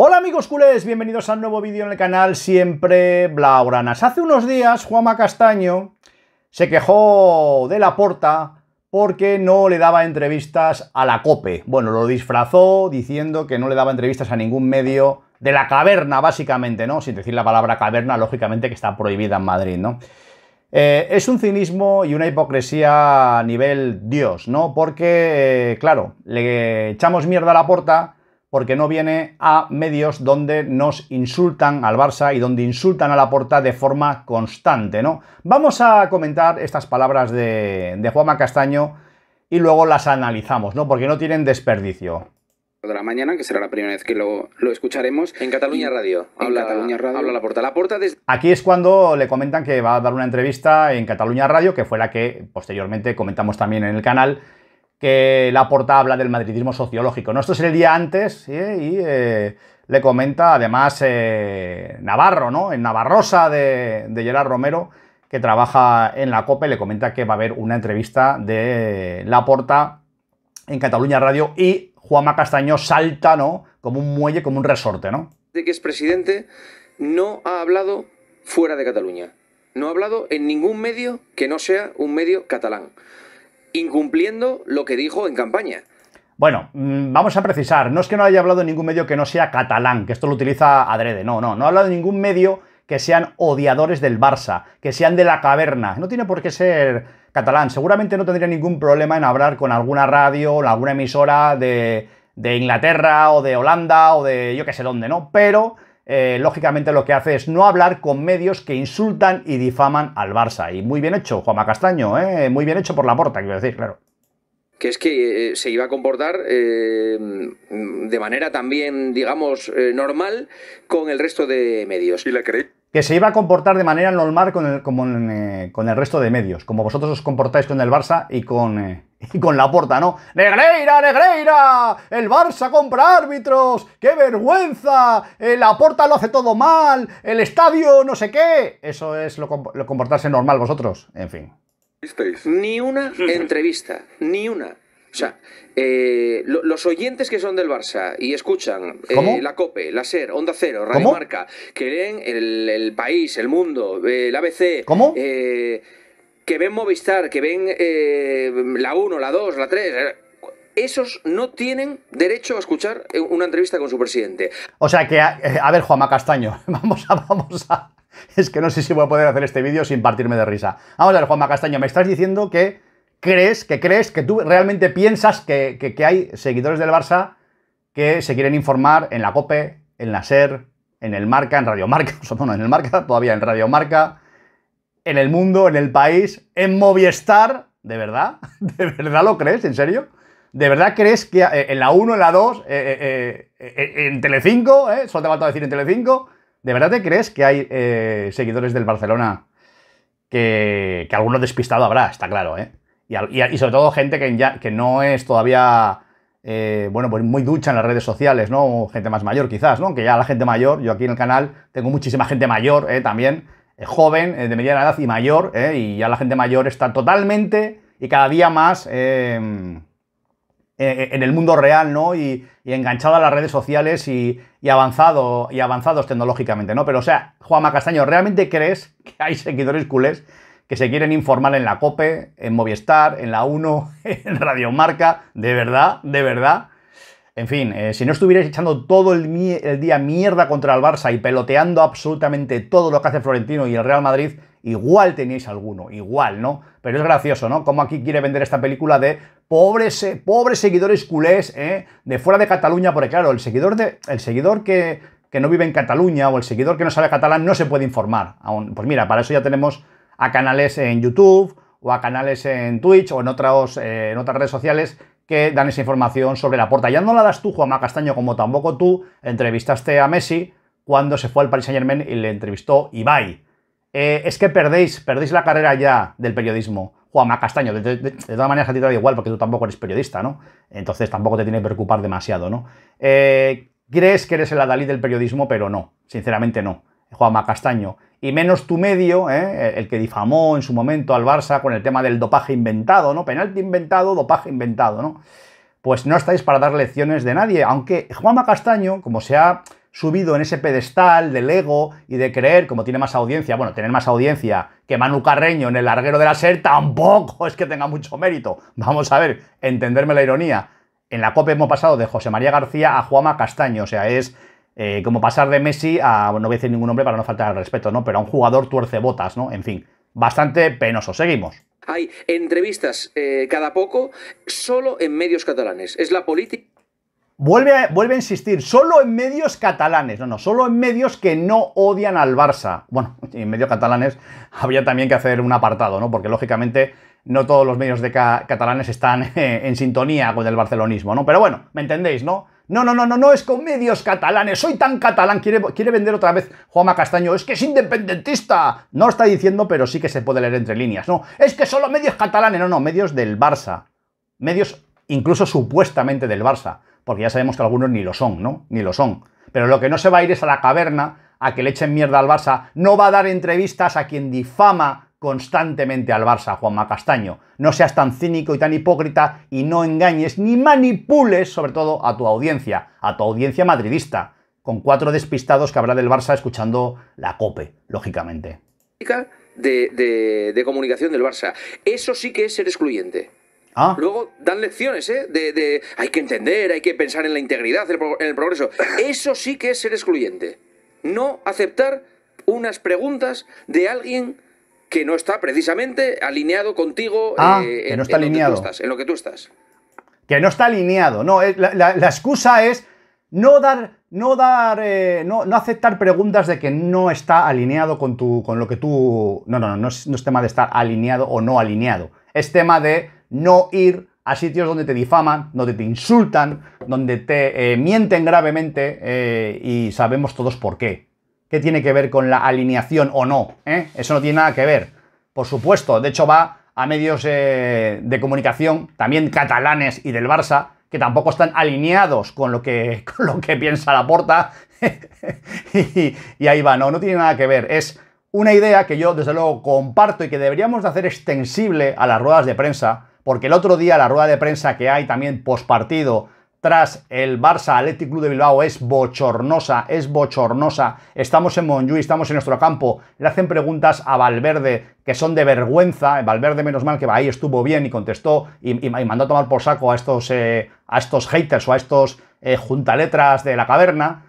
Hola amigos culés, bienvenidos a un nuevo vídeo en el canal Siempre Blaugranas. Hace unos días Juanma Castaño se quejó de la porta porque no le daba entrevistas a la COPE. Bueno, lo disfrazó diciendo que no le daba entrevistas a ningún medio de la caverna, básicamente, ¿no? Sin decir la palabra caverna, lógicamente que está prohibida en Madrid, ¿no? Eh, es un cinismo y una hipocresía a nivel Dios, ¿no? Porque, eh, claro, le echamos mierda a la porta porque no viene a medios donde nos insultan al Barça y donde insultan a la porta de forma constante, ¿no? Vamos a comentar estas palabras de, de Juanma Castaño y luego las analizamos, ¿no? Porque no tienen desperdicio de la mañana, que será la primera vez que lo, escucharemos. En Cataluña Radio. habla, Radio. Habla la porta. La porta Aquí es cuando le comentan que va a dar una entrevista en Cataluña Radio, que fue la que posteriormente comentamos también en el canal que Laporta habla del madridismo sociológico. ¿no? Esto es el día antes y eh, le comenta además eh, Navarro, ¿no? en Navarrosa de, de, Gerard Romero, que trabaja en la COPE, le comenta que va a haber una entrevista de Laporta en Cataluña Radio y Juanma Castaño salta ¿no? como un muelle, como un resorte. ¿no? De que es presidente, no ha hablado fuera de Cataluña. No ha hablado en ningún medio que no sea un medio catalán incumpliendo lo que dijo en campaña. Bueno, mm, vamos a precisar, no es que no haya hablado en ningún medio que no sea catalán, que esto lo utiliza adrede, no, no, no ha hablado en ningún medio que sean odiadores del Barça, que sean de la caverna, no tiene por qué ser catalán, seguramente no tendría ningún problema en hablar con alguna radio alguna emisora de, de Inglaterra o de Holanda o de yo qué sé dónde, ¿no? Pero eh, lógicamente lo que hace es no hablar con medios que insultan y difaman al Barça. Y muy bien hecho, Juanma Castaño, ¿eh? muy bien hecho por la porta, quiero decir, claro que es que eh, se iba a comportar de manera también, digamos, normal con el resto de medios. ¿Y la creéis? que se iba a comportar de manera normal con el, eh, con, el resto de medios, como vosotros os comportáis con el Barça y con, eh, con la porta, ¿no? ¡Negreira, Negreira! ¡El Barça compra árbitros! ¡Qué vergüenza! ¡Eh, ¡La porta lo hace todo mal! ¡El estadio no sé qué! Eso es lo, lo comportarse normal vosotros, en fin. Ni una entrevista, ni una. O sea, eh, los oyentes que son del Barça y escuchan eh, la COPE, la SER, Onda Cero, Radio Marca, que leen el, País, El Mundo, eh, el ABC... Eh, que ven Movistar, que ven la 1, la 2, la 3 esos no tienen derecho a escuchar una entrevista con su presidente. O sea que, a, ver, Juanma Castaño, vamos a, vamos a. Es que no sé si voy a poder hacer este vídeo sin partirme de risa. Vamos a ver, Juanma Castaño, me estás diciendo que crees, que crees, que tú realmente piensas que, hay seguidores del Barça que se quieren informar en la COPE, en la SER, en el Marca, en Radio Marca, no, en el Marca, todavía en Radio Marca, en el mundo, en el país, en Movistar, ¿de verdad? ¿De verdad lo crees? ¿En serio? ¿De verdad crees que eh, en la 1, en la 2, eh, eh, en Telecinco, eh, solo te a decir en Telecinco, ¿de verdad te crees que hay seguidores del Barcelona que, que alguno despistado habrá? Está claro, ¿eh? Y, sobre todo gente que, que no es todavía, eh, bueno, pues muy ducha en las redes sociales, ¿no? gente más mayor quizás, ¿no? Que ya la gente mayor, yo aquí en el canal tengo muchísima gente mayor eh, también, eh, joven, eh, de mediana edad y mayor, y ya la gente mayor está totalmente y cada día más en el mundo real, ¿no? Y, enganchada enganchado a las redes sociales y, y, avanzado, y avanzados tecnológicamente, ¿no? Pero, o sea, Juanma Castaño, ¿realmente crees que hay seguidores culés que se quieren informar en la COPE, en Movistar, en la 1, en Radiomarca, de verdad, de verdad. En fin, eh, si no estuvierais echando todo el, día mierda contra el Barça y peloteando absolutamente todo lo que hace Florentino y el Real Madrid, igual teníais alguno, igual, ¿no? Pero es gracioso, ¿no? Como aquí quiere vender esta película de eh, pobres, seguidores culés eh, de fuera de Cataluña, porque claro, el seguidor, de, el seguidor que, que no vive en Cataluña o el seguidor que no sabe catalán no se puede informar. pues mira, para eso ya tenemos a canales en YouTube o a canales en Twitch o eh, en, otras redes sociales que dan esa información sobre la puerta. Ya no la das tú, Juanma Castaño, como tampoco tú entrevistaste a Messi cuando se fue al Paris Saint Germain y le entrevistó Ibai. Eh, es que perdéis, perdéis la carrera ya del periodismo. Juanma Castaño, de, todas maneras a ti te da igual porque tú tampoco eres periodista, ¿no? Entonces tampoco te tiene que preocupar demasiado, ¿no? Eh, crees que eres el adalid del periodismo, pero no, sinceramente no. Juanma Castaño y menos tu medio, ¿eh? el que difamó en su momento al Barça con el tema del dopaje inventado, ¿no? Penalti inventado, dopaje inventado, ¿no? Pues no estáis para dar lecciones de nadie, aunque Juanma Castaño, como se ha subido en ese pedestal del ego y de creer, como tiene más audiencia, bueno, tener más audiencia que Manu Carreño en el larguero de la SER tampoco es que tenga mucho mérito. Vamos a ver, entenderme la ironía. En la Copa hemos pasado de José María García a Juanma Castaño, o sea, es eh, como pasar de Messi a, no voy a decir ningún nombre para no faltar al respeto, ¿no? Pero a un jugador tuerce botas, ¿no? En fin, bastante penoso. Seguimos. Hay entrevistas eh, cada poco solo en medios catalanes. Es la política. Vuelve a, vuelve a insistir, solo en medios catalanes, no, no, solo en medios que no odian al Barça. Bueno, en medios catalanes había también que hacer un apartado, ¿no? Porque lógicamente no todos los medios de catalanes están en sintonía con el barcelonismo, ¿no? Pero bueno, me entendéis, ¿no? No, no, no, no, no, es con medios catalanes, soy tan catalán, quiere, vender otra vez Juanma Castaño, es que es independentista. No está diciendo, pero sí que se puede leer entre líneas, no, es que solo medios catalanes, no, no, medios del Barça, medios incluso supuestamente del Barça, porque ya sabemos que algunos ni lo son, ¿no? Ni lo son. Pero lo que no se va a ir es a la caverna, a que le echen mierda al Barça, no va a dar entrevistas a quien difama constantemente al Barça, Juanma Castaño. No seas tan cínico y tan hipócrita y no engañes ni manipules, sobre todo, a tu audiencia, a tu audiencia madridista, con cuatro despistados que habrá del Barça escuchando la COPE, lógicamente. De, de, de comunicación del Barça. Eso sí que es ser excluyente. Ah. Luego dan lecciones, ¿eh? De, de, hay que entender, hay que pensar en la integridad, en el progreso. Eso sí que es ser excluyente. No aceptar unas preguntas de alguien que no está precisamente alineado contigo en, Lo que tú estás, que no está alineado. No, la, excusa es no dar, no dar, eh, no, aceptar preguntas de que no está alineado con, tu, con lo que tú. No, no, no, no es, tema de estar alineado o no alineado. Es tema de no ir a sitios donde te difaman, donde te insultan, donde te eh, mienten gravemente eh, y sabemos todos por qué. ¿Qué tiene que ver con la alineación o no? ¿eh? Eso no tiene nada que ver. Por supuesto, de hecho va a medios eh, de comunicación, también catalanes y del Barça, que tampoco están alineados con lo que, lo que piensa la porta. y, ahí va, no, no tiene nada que ver. Es una idea que yo desde luego comparto y que deberíamos de hacer extensible a las ruedas de prensa, porque el otro día la rueda de prensa que hay también postpartido tras el Barça Athletic Club de Bilbao es bochornosa, es bochornosa. Estamos en Montjuïc, estamos en nuestro campo. Le hacen preguntas a Valverde que son de vergüenza. Valverde, menos mal que ahí estuvo bien y contestó y, mandó a tomar por saco a estos, eh, a estos haters o a estos eh, juntaletras de la caverna.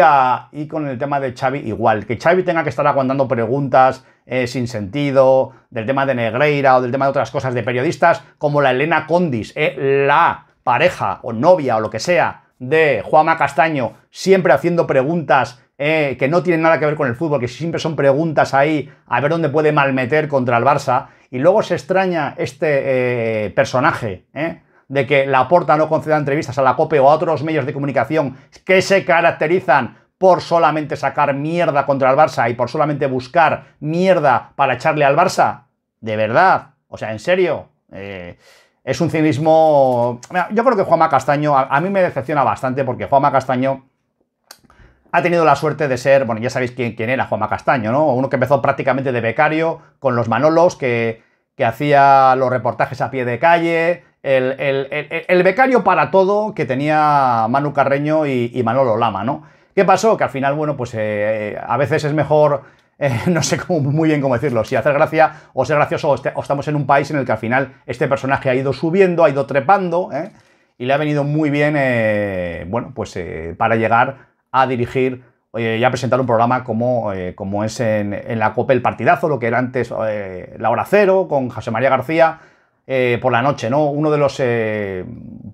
Ah, y, con el tema de Xavi igual. Que Xavi tenga que estar aguantando preguntas eh, sin sentido del tema de Negreira o del tema de otras cosas de periodistas como la Elena Condis, la pareja o novia o lo que sea de Juanma Castaño, siempre haciendo preguntas eh, que no tienen nada que ver con el fútbol, que siempre son preguntas ahí a ver dónde puede malmeter contra el Barça, y luego se extraña este eh, personaje, eh, de que la porta no conceda entrevistas a la COPE o a otros medios de comunicación que se caracterizan por solamente sacar mierda contra el Barça y por solamente buscar mierda para echarle al Barça. De verdad. O sea, en serio es un cinismo. Yo creo que Juanma Castaño, a, mí me decepciona bastante porque Juanma Castaño ha tenido la suerte de ser, bueno, ya sabéis quién, era Juanma Castaño, ¿no? Uno que empezó prácticamente de becario con los Manolos, que, hacía los reportajes a pie de calle. El, becario para todo que tenía Manu Carreño y, Manolo Lama, ¿no? ¿Qué pasó? Que al final, bueno, pues eh, a veces es mejor eh, no sé cómo, muy bien cómo decirlo, si hacer gracia o ser gracioso, este, o, estamos en un país en el que al final este personaje ha ido subiendo, ha ido trepando, ¿eh? y le ha venido muy bien, eh, bueno, pues para llegar a dirigir y a presentar un programa como, como es en, la copa El Partidazo, lo que era antes La Hora Cero, con José María García, por la noche, ¿no? Uno de los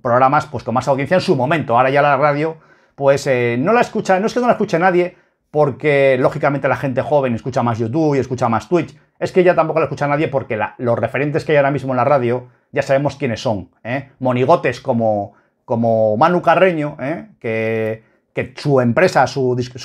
programas pues, con más audiencia en su momento, ahora ya la radio, pues no la escucha, no es que no la escuche nadie, porque lógicamente la gente joven escucha más YouTube y escucha más Twitch. Es que ya tampoco la escucha nadie porque los referentes que hay ahora mismo en la radio ya sabemos quiénes son. ¿eh? Monigotes como, Manu Carreño, ¿eh? que, su empresa, su, decir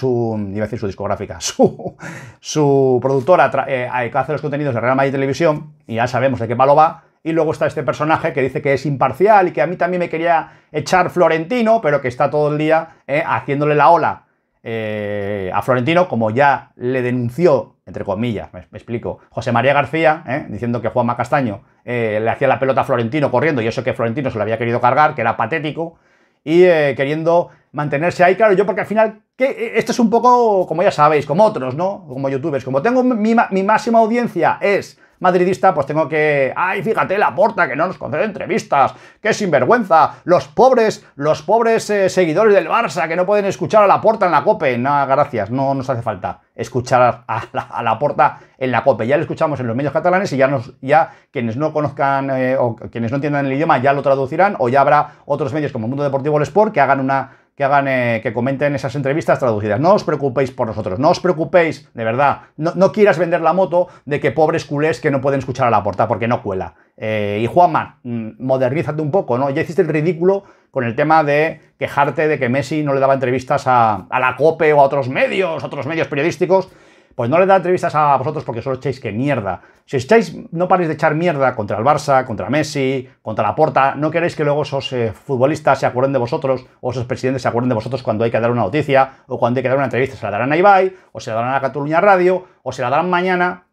su discográfica, su, productora eh, que hace los contenidos de Real Madrid Televisión y ya sabemos de qué palo va. Y luego está este personaje que dice que es imparcial y que a mí también me quería echar Florentino, pero que está todo el día haciéndole la ola eh, a Florentino, como ya le denunció, entre comillas, me, explico, José María García, eh, diciendo que Juanma Castaño eh, le hacía la pelota a Florentino corriendo, y eso que Florentino se lo había querido cargar, que era patético, y queriendo mantenerse ahí, claro, yo porque al final, que esto es un poco, como ya sabéis, como otros, ¿no? Como youtubers, como tengo mi, mi máxima audiencia es madridista, pues tengo que. ¡Ay, fíjate, la porta que no nos concede entrevistas! ¡Qué sinvergüenza! Los pobres, los pobres eh, seguidores del Barça que no pueden escuchar a la porta en la cope. No, gracias, no nos hace falta escuchar a la, porta en la cope. Ya lo escuchamos en los medios catalanes y ya, nos, ya quienes no conozcan eh, o quienes no entiendan el idioma ya lo traducirán o ya habrá otros medios como Mundo Deportivo o el Sport que hagan una que hagan, eh, que comenten esas entrevistas traducidas. No os preocupéis por nosotros, no os preocupéis, de verdad, no, quieras vender la moto de que pobres culés que no pueden escuchar a la porta porque no cuela. Eh, y Juanma, mm, modernízate un poco, ¿no? Ya hiciste el ridículo con el tema de quejarte de que Messi no le daba entrevistas a, a la COPE o a otros medios, otros medios periodísticos pues no le da entrevistas a vosotros porque solo echáis que mierda. Si echáis, no paréis de echar mierda contra el Barça, contra Messi, contra la Porta, no queréis que luego esos eh, futbolistas se acuerden de vosotros o esos presidentes se acuerden de vosotros cuando hay que dar una noticia o cuando hay que dar una entrevista. Se la darán a Ibai, o se la darán a Cataluña Radio, o se la darán mañana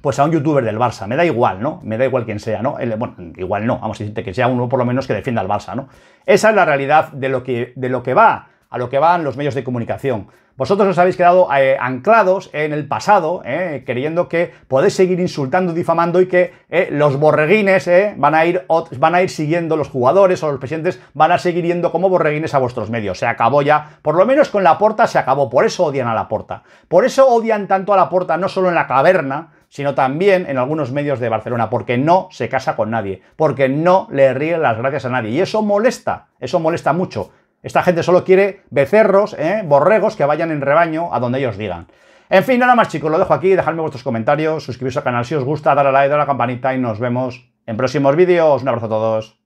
pues a un youtuber del Barça, me da igual, ¿no? Me da igual quien sea, ¿no? bueno, igual no, vamos a decirte que sea uno por lo menos que defienda al Barça, ¿no? Esa es la realidad de lo que, de lo que va a lo que van los medios de comunicación. Vosotros os habéis quedado eh, anclados en el pasado, creyendo eh, que podéis seguir insultando, difamando y que eh, los borreguines van, a ir, van a ir siguiendo, los jugadores o los presidentes van a seguir yendo como borreguines a vuestros medios. Se acabó ya, por lo menos con la porta se acabó, por eso odian a la porta. Por eso odian tanto a la porta, no solo en la caverna, sino también en algunos medios de Barcelona, porque no se casa con nadie, porque no le ríen las gracias a nadie. Y eso molesta, eso molesta mucho. Esta gente solo quiere becerros, ¿eh? borregos que vayan en rebaño a donde ellos digan. En fin, nada más chicos, lo dejo aquí, dejadme vuestros comentarios, suscribiros al canal si os gusta, darle a like, a la campanita y nos vemos en próximos vídeos. Un abrazo a todos.